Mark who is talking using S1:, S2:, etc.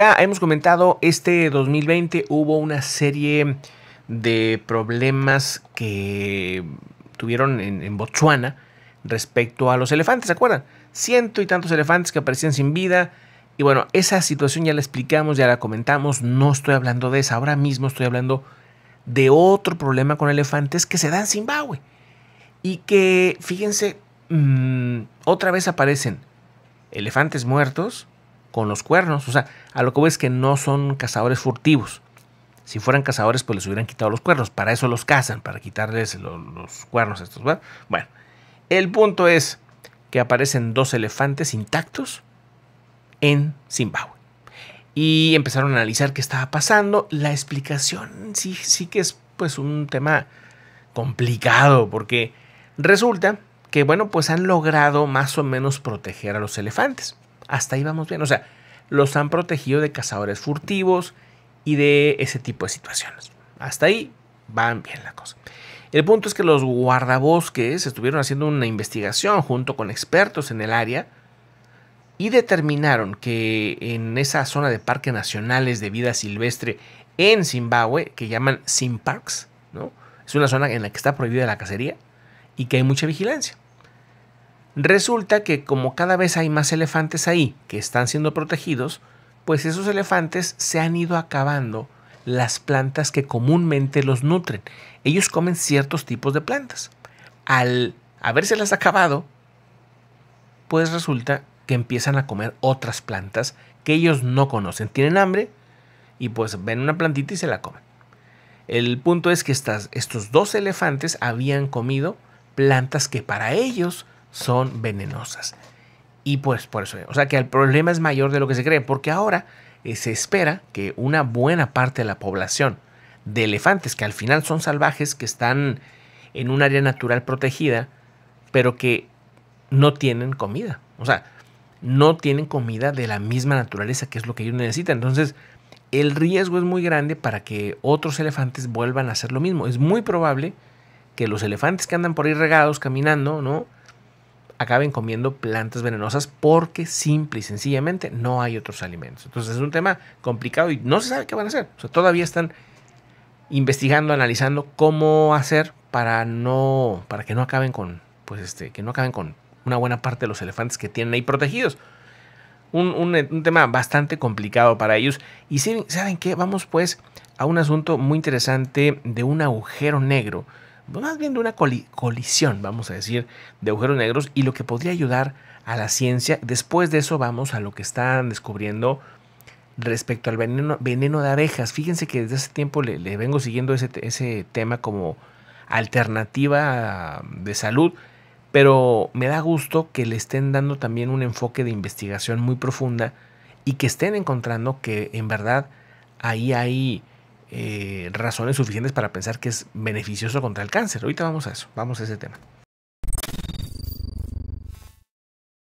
S1: Ya hemos comentado, este 2020 hubo una serie de problemas que tuvieron en, Botswana Botsuana respecto a los elefantes, ¿se acuerdan? Ciento y tantos elefantes que aparecían sin vida. Y bueno, esa situación ya la explicamos, ya la comentamos, no estoy hablando de esa, ahora mismo estoy hablando de otro problema con elefantes que se da en Zimbabue. Y que, fíjense, mm, otra vez aparecen elefantes muertos, con los cuernos. O sea, a lo que voy es que no son cazadores furtivos. Si fueran cazadores, pues les hubieran quitado los cuernos. Para eso los cazan, para quitarles los, cuernos estos. Bueno, el punto es que aparecen dos elefantes intactos en Zimbabue. Y empezaron a analizar qué estaba pasando. La explicación sí, sí que es pues un tema complicado porque resulta que bueno pues han logrado más o menos proteger a los elefantes. Hasta ahí vamos bien. O sea, los han protegido de cazadores furtivos y de ese tipo de situaciones. Hasta ahí van bien la cosa. El punto es que los guardabosques estuvieron haciendo una investigación junto con expertos en el área y determinaron que en esa zona de parques nacionales de vida silvestre en Zimbabue, que llaman Simparks, ¿no? es una zona en la que está prohibida la cacería y que hay mucha vigilancia. Resulta que como cada vez hay más elefantes ahí que están siendo protegidos, pues esos elefantes se han ido acabando las plantas que comúnmente los nutren. Ellos comen ciertos tipos de plantas. Al habérselas acabado, pues resulta que empiezan a comer otras plantas que ellos no conocen. Tienen hambre y pues ven una plantita y se la comen. El punto es que estos dos elefantes habían comido plantas que para ellos son venenosas. Y pues por eso, o sea que el problema es mayor de lo que se cree, porque ahora eh, se espera que una buena parte de la población de elefantes, que al final son salvajes, que están en un área natural protegida, pero que no tienen comida. O sea, no tienen comida de la misma naturaleza, que es lo que ellos necesitan. Entonces, el riesgo es muy grande para que otros elefantes vuelvan a hacer lo mismo. Es muy probable que los elefantes que andan por ahí regados, caminando, ¿no? acaben comiendo plantas venenosas porque simple y sencillamente no hay otros alimentos. Entonces es un tema complicado y no se sabe qué van a hacer. O sea, todavía están investigando, analizando cómo hacer para no para que no acaben con pues este, que no acaben con una buena parte de los elefantes que tienen ahí protegidos. Un, un, tema bastante complicado para ellos. Y saben qué, vamos pues a un asunto muy interesante de un agujero negro más bien de una colisión, vamos a decir, de agujeros negros y lo que podría ayudar a la ciencia. Después de eso vamos a lo que están descubriendo respecto al veneno, veneno de abejas. Fíjense que desde hace tiempo le, vengo siguiendo ese, ese, tema como alternativa de salud, pero me da gusto que le estén dando también un enfoque de investigación muy profunda y que estén encontrando que en verdad ahí hay eh, razones suficientes para pensar que es beneficioso contra el cáncer. Ahorita vamos a eso, vamos a ese tema.